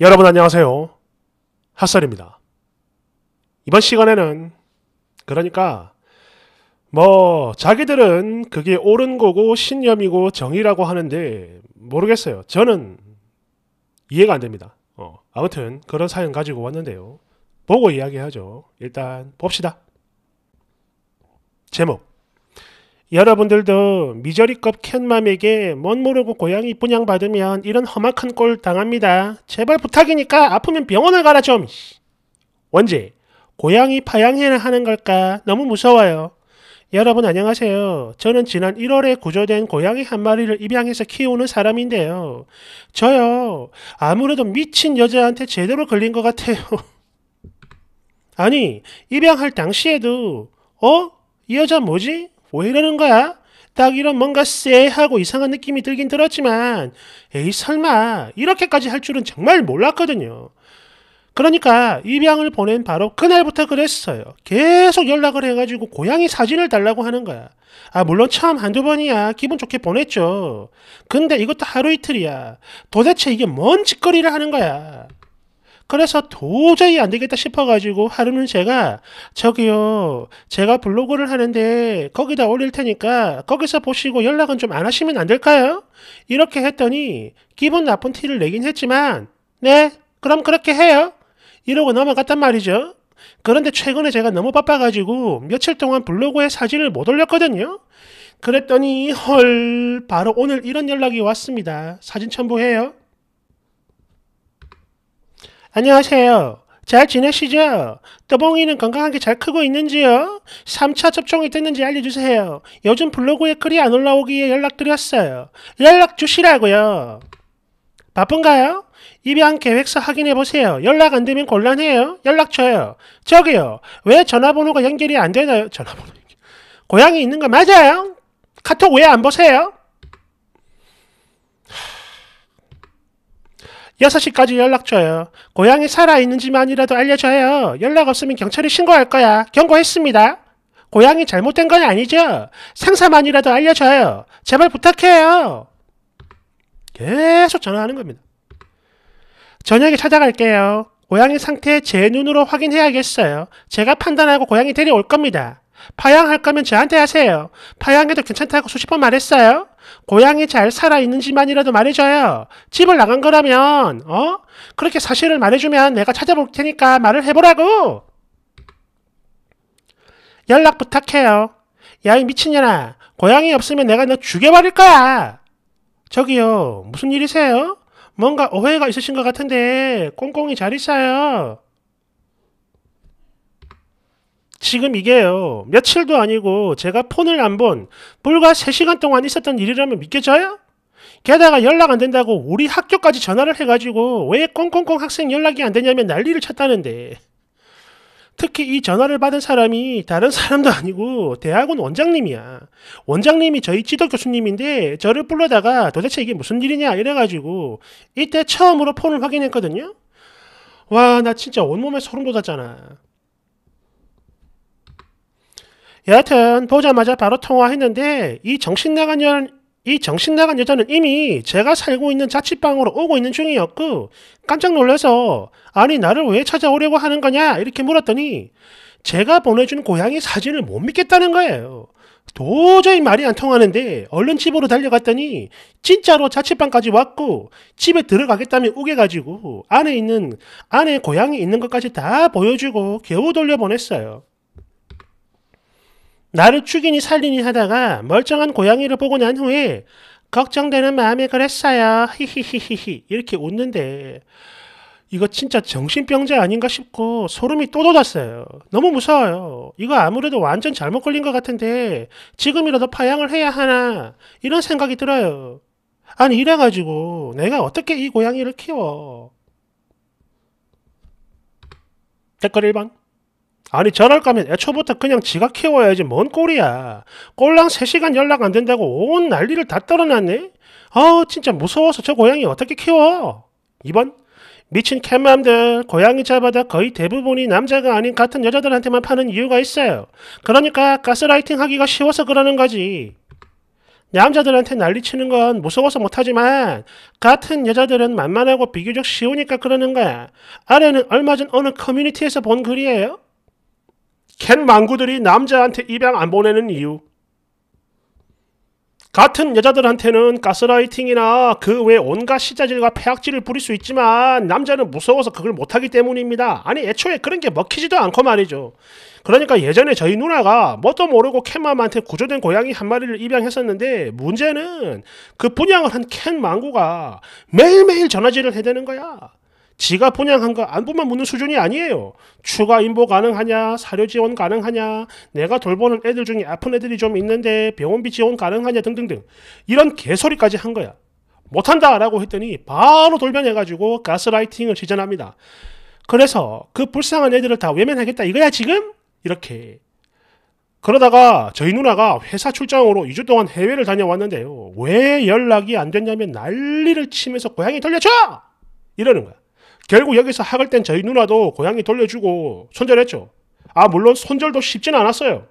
여러분 안녕하세요. 핫설입니다. 이번 시간에는 그러니까 뭐 자기들은 그게 옳은 거고 신념이고 정의라고 하는데 모르겠어요. 저는 이해가 안 됩니다. 어, 아무튼 그런 사연 가지고 왔는데요. 보고 이야기하죠. 일단 봅시다. 제목 여러분들도 미저리급 캣맘에게 뭔 모르고 고양이 분양받으면 이런 험악한 꼴 당합니다. 제발 부탁이니까 아프면 병원을 가라 좀. 언제 고양이 파양해나 하는 걸까? 너무 무서워요. 여러분 안녕하세요. 저는 지난 1월에 구조된 고양이 한 마리를 입양해서 키우는 사람인데요. 저요. 아무래도 미친 여자한테 제대로 걸린 것 같아요. 아니, 입양할 당시에도 어? 이 여자 뭐지? 왜 이러는 거야? 딱 이런 뭔가 쎄하고 이상한 느낌이 들긴 들었지만 에이 설마 이렇게까지 할 줄은 정말 몰랐거든요. 그러니까 입양을 보낸 바로 그날부터 그랬어요. 계속 연락을 해가지고 고양이 사진을 달라고 하는 거야. 아 물론 처음 한두 번이야 기분 좋게 보냈죠. 근데 이것도 하루 이틀이야. 도대체 이게 뭔 짓거리를 하는 거야. 그래서 도저히 안 되겠다 싶어가지고 하루는 제가 저기요 제가 블로그를 하는데 거기다 올릴 테니까 거기서 보시고 연락은 좀 안 하시면 안 될까요? 이렇게 했더니 기분 나쁜 티를 내긴 했지만 네 그럼 그렇게 해요 이러고 넘어갔단 말이죠. 그런데 최근에 제가 너무 바빠가지고 며칠 동안 블로그에 사진을 못 올렸거든요. 그랬더니 헐 바로 오늘 이런 연락이 왔습니다. 사진 첨부해요. 안녕하세요. 잘 지내시죠? 떠봉이는 건강하게 잘 크고 있는지요? 3차 접종이 됐는지 알려주세요. 요즘 블로그에 글이 안 올라오기에 연락드렸어요. 연락 주시라고요. 바쁜가요? 입양 계획서 확인해보세요. 연락 안 되면 곤란해요. 연락 줘요. 저기요. 왜 전화번호가 연결이 안 되나요? 전화번호. 고향이 있는 거 맞아요? 카톡 왜 안 보세요? 6시까지 연락줘요. 고양이 살아있는지만이라도 알려줘요. 연락 없으면 경찰에 신고할 거야. 경고했습니다. 고양이 잘못된 건 아니죠? 상사만이라도 알려줘요. 제발 부탁해요. 계속 전화하는 겁니다. 저녁에 찾아갈게요. 고양이 상태 제 눈으로 확인해야겠어요. 제가 판단하고 고양이 데려올 겁니다. 파양할 거면 저한테 하세요. 파양해도 괜찮다고 수십 번 말했어요. 고향이 잘 살아있는지만이라도 말해줘요. 집을 나간 거라면, 어? 그렇게 사실을 말해주면 내가 찾아볼 테니까 말을 해보라고! 연락 부탁해요. 야, 이 미친년아. 고향이 없으면 내가 너 죽여버릴 거야! 저기요, 무슨 일이세요? 뭔가 오해가 있으신 것 같은데, 꽁꽁이 잘 있어요. 지금 이게요. 며칠도 아니고 제가 폰을 안 본 불과 3시간 동안 있었던 일이라면 믿겨져요? 게다가 연락 안 된다고 우리 학교까지 전화를 해가지고 왜 꽁꽁꽁 학생 연락이 안 되냐면 난리를 쳤다는데. 특히 이 전화를 받은 사람이 다른 사람도 아니고 대학원 원장님이야. 원장님이 저희 지도 교수님인데 저를 불러다가 도대체 이게 무슨 일이냐 이래가지고 이때 처음으로 폰을 확인했거든요. 와, 나 진짜 온몸에 소름 돋았잖아. 여하튼 보자마자 바로 통화했는데 이 정신 나간 여, 이 정신 나간 여자는 이미 제가 살고 있는 자취방으로 오고 있는 중이었고 깜짝 놀라서 아니 나를 왜 찾아오려고 하는 거냐 이렇게 물었더니 제가 보내준 고양이 사진을 못 믿겠다는 거예요. 도저히 말이 안 통하는데 얼른 집으로 달려갔더니 진짜로 자취방까지 왔고 집에 들어가겠다며 우겨가지고 안에 있는 안에 고양이 있는 것까지 다 보여주고 겨우 돌려보냈어요. 나를 죽이니 살리니 하다가 멀쩡한 고양이를 보고 난 후에 걱정되는 마음에 그랬어요. 히히히히히 이렇게 웃는데 이거 진짜 정신병자 아닌가 싶고 소름이 또 돋았어요. 너무 무서워요. 이거 아무래도 완전 잘못 걸린 것 같은데 지금이라도 파양을 해야 하나 이런 생각이 들어요. 아니 이래가지고 내가 어떻게 이 고양이를 키워. 댓글 1번 아니 저럴 거면 애초부터 그냥 지가 키워야지 뭔 꼴이야. 꼴랑 3시간 연락 안 된다고 온 난리를 다 떨어놨네. 어우 진짜 무서워서 저 고양이 어떻게 키워. 2번 미친 캣맘들 고양이 잡아다 거의 대부분이 남자가 아닌 같은 여자들한테만 파는 이유가 있어요. 그러니까 가스라이팅 하기가 쉬워서 그러는 거지. 남자들한테 난리치는 건 무서워서 못하지만 같은 여자들은 만만하고 비교적 쉬우니까 그러는 거야. 아래는 얼마 전 어느 커뮤니티에서 본 글이에요. 캔 망구들이 남자한테 입양 안 보내는 이유. 같은 여자들한테는 가스라이팅이나 그 외 온갖 시자질과 폐악질을 부릴 수 있지만 남자는 무서워서 그걸 못하기 때문입니다. 아니 애초에 그런 게 먹히지도 않고 말이죠. 그러니까 예전에 저희 누나가 뭣도 모르고 캔맘한테 구조된 고양이 한 마리를 입양했었는데 문제는 그 분양을 한 캔망구가 매일매일 전화질을 해대는 거야. 지가 분양한 거 안부만 묻는 수준이 아니에요. 추가 인보 가능하냐, 사료 지원 가능하냐, 내가 돌보는 애들 중에 아픈 애들이 좀 있는데 병원비 지원 가능하냐 등등등 이런 개소리까지 한 거야. 못한다라고 했더니 바로 돌변해가지고 가스라이팅을 지전합니다. 그래서 그 불쌍한 애들을 다 외면하겠다 이거야 지금? 이렇게 그러다가 저희 누나가 회사 출장으로 2주 동안 해외를 다녀왔는데요. 왜 연락이 안 됐냐면 난리를 치면서 고향이 돌려줘! 이러는 거야. 결국 여기서 학을 뗀 저희 누나도 고양이 돌려주고 손절했죠. 아 물론 손절도 쉽진 않았어요.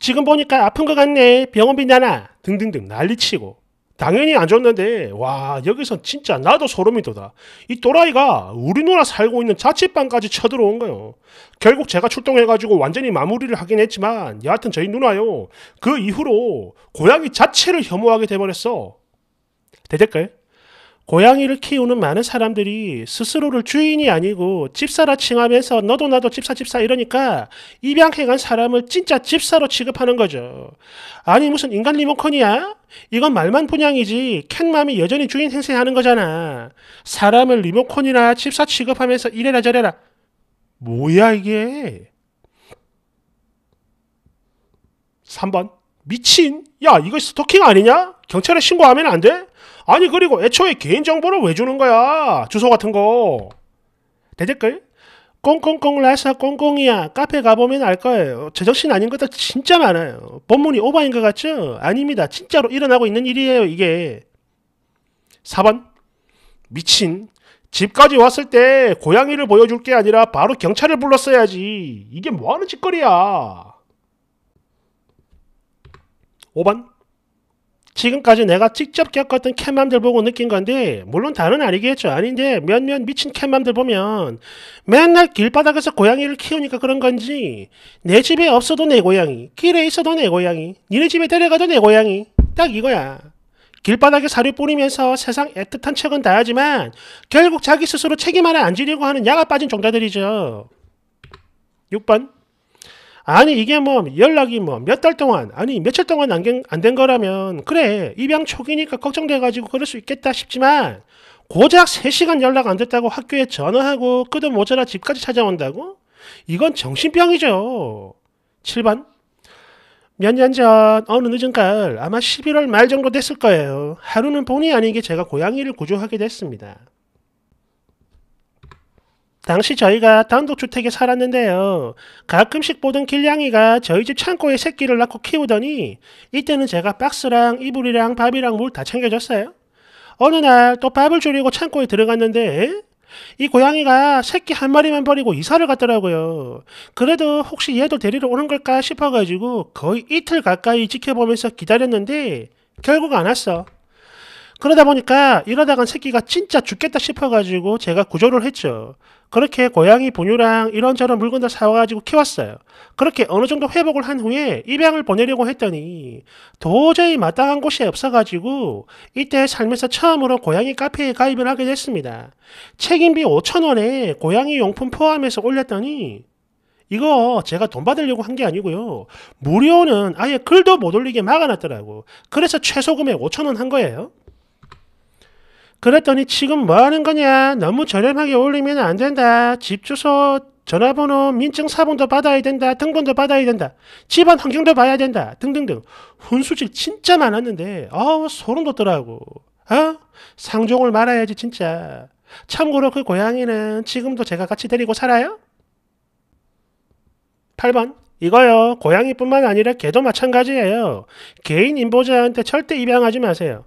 지금 보니까 아픈 것 같네. 병원비 내놔. 등등등 난리치고. 당연히 안 줬는데 와 여기선 진짜 나도 소름이 돋아. 이 또라이가 우리 누나 살고 있는 자취방까지 쳐들어온 거요. 결국 제가 출동해가지고 완전히 마무리를 하긴 했지만 여하튼 저희 누나요. 그 이후로 고양이 자체를 혐오하게 돼버렸어. 대댓글 고양이를 키우는 많은 사람들이 스스로를 주인이 아니고 집사라 칭하면서 너도 나도 집사 집사 이러니까 입양해간 사람을 진짜 집사로 취급하는 거죠. 아니 무슨 인간 리모컨이야? 이건 말만 분양이지 캣맘이 여전히 주인 행세하는 거잖아. 사람을 리모컨이나 집사 취급하면서 이래라 저래라. 뭐야 이게? 3번 미친 야 이거 스토킹 아니냐? 경찰에 신고하면 안 돼? 아니 그리고 애초에 개인정보를 왜 주는 거야? 주소 같은 거 대댓글 꽁꽁꽁 라사 꽁꽁이야 카페 가보면 알 거예요 제정신 아닌 것도 진짜 많아요 본문이 오바인 것 같죠? 아닙니다 진짜로 일어나고 있는 일이에요 이게 4번 미친 집까지 왔을 때 고양이를 보여줄 게 아니라 바로 경찰을 불렀어야지 이게 뭐하는 짓거리야 5번. 지금까지 내가 직접 겪었던 캣맘들 보고 느낀 건데 물론 다른 아니겠죠. 아닌데 몇몇 미친 캣맘들 보면 맨날 길바닥에서 고양이를 키우니까 그런 건지 내 집에 없어도 내 고양이, 길에 있어도 내 고양이, 니네 집에 데려가도 내 고양이 딱 이거야. 길바닥에 사료 뿌리면서 세상 애틋한 척은 다하지만 결국 자기 스스로 책임 하나 안 지려고 하는 야가 빠진 종자들이죠. 6번 아니 이게 뭐 연락이 뭐 몇 달 동안 아니 며칠 동안 안 된 거라면 그래 입양 초기니까 걱정돼가지고 그럴 수 있겠다 싶지만 고작 3시간 연락 안 됐다고 학교에 전화하고 끄도 모자라 집까지 찾아온다고? 이건 정신병이죠. 7번 몇 년 전 어느 늦은가을 아마 11월 말 정도 됐을 거예요. 하루는 본의 아니게 제가 고양이를 구조하게 됐습니다. 당시 저희가 단독주택에 살았는데요. 가끔씩 보던 길냥이가 저희 집 창고에 새끼를 낳고 키우더니 이때는 제가 박스랑 이불이랑 밥이랑 물 다 챙겨줬어요. 어느 날 또 밥을 줄이고 창고에 들어갔는데 이 고양이가 새끼 한 마리만 버리고 이사를 갔더라고요. 그래도 혹시 얘도 데리러 오는 걸까 싶어가지고 거의 이틀 가까이 지켜보면서 기다렸는데 결국 안 왔어. 그러다 보니까 이러다간 새끼가 진짜 죽겠다 싶어가지고 제가 구조를 했죠. 그렇게 고양이 분유랑 이런저런 물건들 사와가지고 키웠어요. 그렇게 어느 정도 회복을 한 후에 입양을 보내려고 했더니 도저히 마땅한 곳이 없어가지고 이때 살면서 처음으로 고양이 카페에 가입을 하게 됐습니다. 책임비 5천원에 고양이 용품 포함해서 올렸더니 이거 제가 돈 받으려고 한 게 아니고요. 무료는 아예 글도 못 올리게 막아놨더라고. 그래서 최소금액 5천원 한 거예요. 그랬더니 지금 뭐 하는 거냐? 너무 저렴하게 올리면 안 된다. 집 주소, 전화번호, 민증 사본도 받아야 된다. 등본도 받아야 된다. 집안 환경도 봐야 된다. 등등등. 훈수질 진짜 많았는데 어우 소름 돋더라고. 어? 상종을 말아야지 진짜. 참고로 그 고양이는 지금도 제가 같이 데리고 살아요? 8번 이거요. 고양이뿐만 아니라 개도 마찬가지예요. 개인 인보자한테 절대 입양하지 마세요.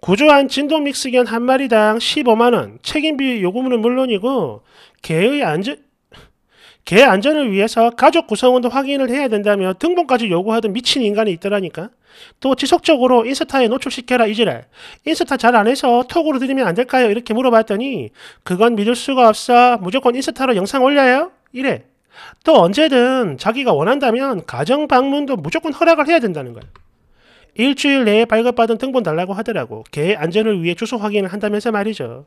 구조한 진동 믹스견한 마리당 15만원, 책임비 요금은 물론이고, 개의 안전, 개 안전을 위해서 가족 구성원도 확인을 해야 된다며 등본까지 요구하던 미친 인간이 있더라니까. 또 지속적으로 인스타에 노출시켜라 이지랄. 인스타 잘 안 해서 톡으로 드리면 안 될까요? 이렇게 물어봤더니 그건 믿을 수가 없어. 무조건 인스타로 영상 올려요? 이래. 또 언제든 자기가 원한다면 가정 방문도 무조건 허락을 해야 된다는 거야. 일주일 내에 발급받은 등본 달라고 하더라고. 개 안전을 위해 주소 확인을 한다면서 말이죠.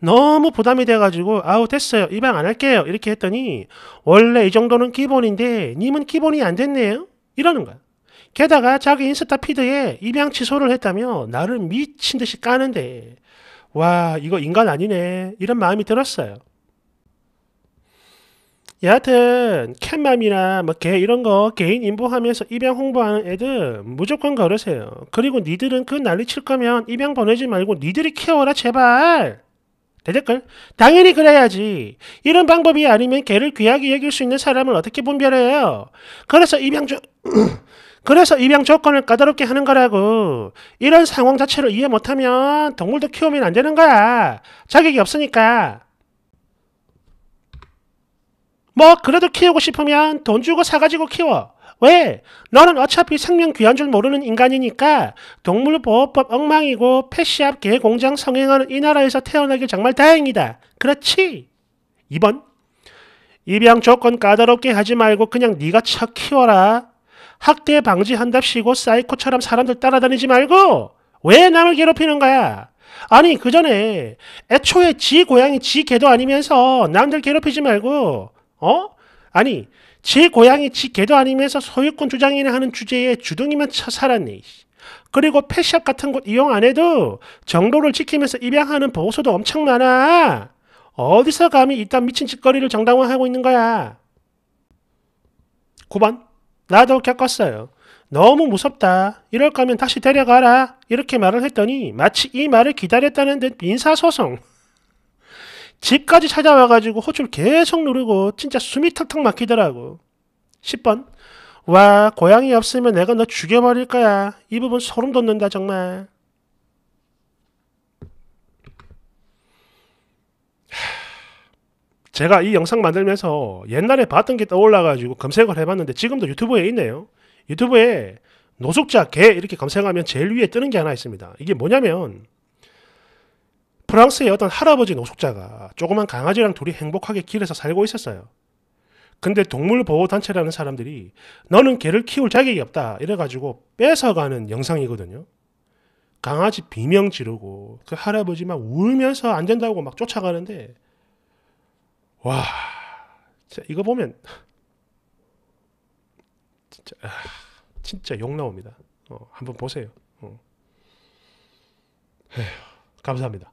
너무 부담이 돼가지고 아우 됐어요. 입양 안 할게요. 이렇게 했더니 원래 이 정도는 기본인데 님은 기본이 안 됐네요. 이러는 거야. 게다가 자기 인스타 피드에 입양 취소를 했다며 나를 미친 듯이 까는데 와 이거 인간 아니네 이런 마음이 들었어요. 여하튼 캣맘이나 뭐개 이런 거 개인 인보하면서 입양 홍보하는 애들 무조건 걸으세요. 그리고 니들은 그 난리 칠 거면 입양 보내지 말고 니들이 키워라 제발. 대댓글 당연히 그래야지. 이런 방법이 아니면 개를 귀하게 여길 수 있는 사람을 어떻게 분별해요? 그래서 입양 조 그래서 입양 조건을 까다롭게 하는 거라고. 이런 상황 자체를 이해 못하면 동물도 키우면 안 되는 거야. 자격이 없으니까. 뭐 그래도 키우고 싶으면 돈 주고 사가지고 키워. 왜? 너는 어차피 생명 귀한 줄 모르는 인간이니까 동물보호법 엉망이고 패시합 개공장 성행하는 이 나라에서 태어나길 정말 다행이다. 그렇지? 2번 입양 조건 까다롭게 하지 말고 그냥 네가 척 키워라. 학대 방지한답시고 사이코처럼 사람들 따라다니지 말고 왜 남을 괴롭히는 거야? 아니 그 전에 애초에 지 고양이 지 개도 아니면서 남들 괴롭히지 말고 어? 아니, 제고향이지 개도 아니면서 소유권 주장이나 하는 주제에 주둥이만 쳐 살았니. 그리고 펫샵 같은 곳 이용 안 해도 정로를 지키면서 입양하는 보호소도 엄청 많아. 어디서 감히 이딴 미친 짓거리를 정당화하고 있는 거야. 9번. 나도 겪었어요. 너무 무섭다. 이럴 거면 다시 데려가라. 이렇게 말을 했더니 마치 이 말을 기다렸다는 듯 민사소송. 집까지 찾아와가지고 호출 계속 누르고 진짜 숨이 턱턱 막히더라고. 10번. 와, 고양이 없으면 내가 너 죽여버릴 거야. 이 부분 소름 돋는다, 정말. 제가 이 영상 만들면서 옛날에 봤던 게 떠올라가지고 검색을 해봤는데 지금도 유튜브에 있네요. 유튜브에 노숙자 개 이렇게 검색하면 제일 위에 뜨는 게 하나 있습니다. 이게 뭐냐면 프랑스의 어떤 할아버지 노숙자가 조그만 강아지랑 둘이 행복하게 길에서 살고 있었어요. 근데 동물보호단체라는 사람들이 너는 개를 키울 자격이 없다 이래가지고 뺏어가는 영상이거든요. 강아지 비명 지르고 그 할아버지만 울면서 안 된다고 막 쫓아가는데 와 진짜 이거 보면 진짜 아, 진짜 욕 나옵니다. 어, 한번 보세요. 어. 에휴, 감사합니다.